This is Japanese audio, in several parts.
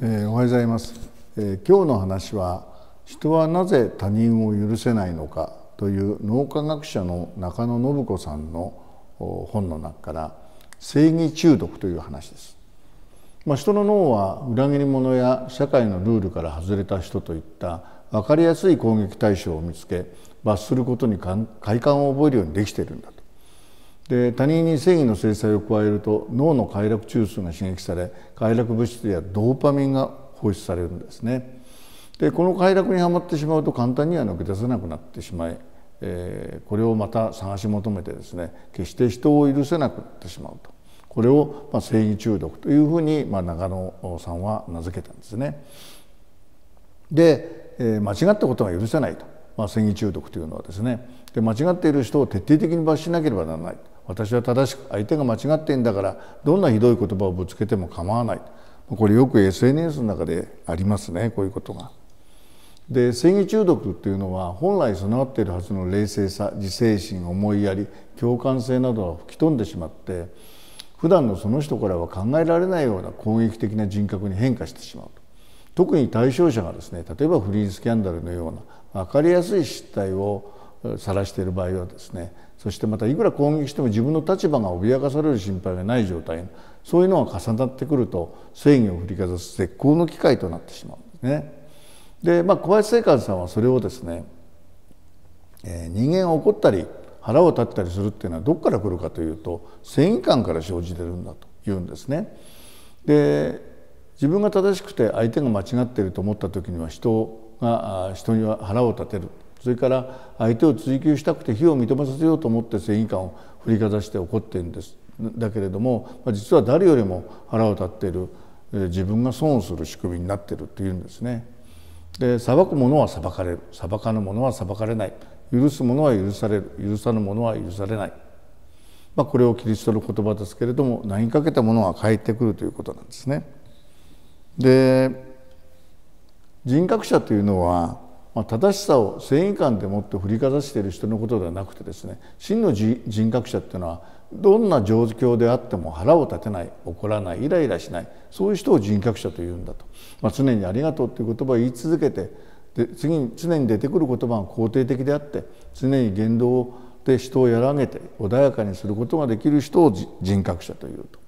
えー、おはようございます、えー、今日の話は人はなぜ他人を許せないのかという脳科学者の中野信子さんの本の中から正義中毒という話です、まあ、人の脳は裏切り者や社会のルールから外れた人といった分かりやすい攻撃対象を見つけ罰することに快感を覚えるようにできているんだで他人に正義の制裁を加えると脳の快楽中枢が刺激され快楽物質やドーパミンが放出されるんですね。でこの快楽にはまってしまうと簡単には抜け出せなくなってしまい、えー、これをまた探し求めてですね決して人を許せなくなってしまうとこれを、まあ、正義中毒というふうに、まあ、長野さんは名付けたんですね。で、えー、間違ったことが許せないと、まあ、正義中毒というのはですねで間違っている人を徹底的に罰しなければならない。私は正しく相手が間違ってんだからどんなひどい言葉をぶつけても構わないこれよく SNS の中でありますねこういうことが。で正義中毒っていうのは本来備わっているはずの冷静さ自制心思いやり共感性などは吹き飛んでしまって普段のその人からは考えられないような攻撃的な人格に変化してしまう特に対象者がですね例えば不倫スキャンダルのような分かりやすい失態を晒している場合はですねそしてまたいくら攻撃しても自分の立場が脅かされる心配がない状態そういうのが重なってくると正義を振りかざす絶好の機会となってしまうんですね。で、まあ、小林正寛さんはそれをですね、えー、人間が怒ったり腹を立てたりするっていうのはどこから来るかというと正義感から生じてるんだと言うんですね。で自分が正しくて相手が間違っていると思った時には人が人には腹を立てるそれから相手を追求したくて非を認めさせようと思って正義感を振りかざして怒ってるんですだけれども実は誰よりも腹を立っている自分が損をする仕組みになってるっていうんですね。で裁く者は裁かれる裁かぬ者は裁かれない許す者は許される許さぬ者は許されない、まあ、これをキリストの言葉ですけれども投げかけた者は返ってくるということなんですね。で人格者というのはまあ、正しさを正義感でもって振りかざしている人のことではなくてですね真の人格者っていうのはどんな状況であっても腹を立てない怒らないイライラしないそういう人を人格者というんだと、まあ、常に「ありがとう」という言葉を言い続けてで次に常に出てくる言葉が肯定的であって常に言動で人をやらげて穏やかにすることができる人を人格者というと。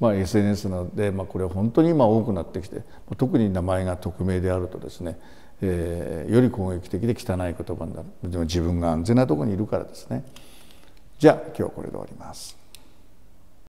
まあ、SNS などで、まあ、これは本当に今多くなってきて特に名前が匿名であるとですね、えー、より攻撃的で汚い言葉になるでも自分が安全なところにいるからですねじゃあ今日はこれで終わります。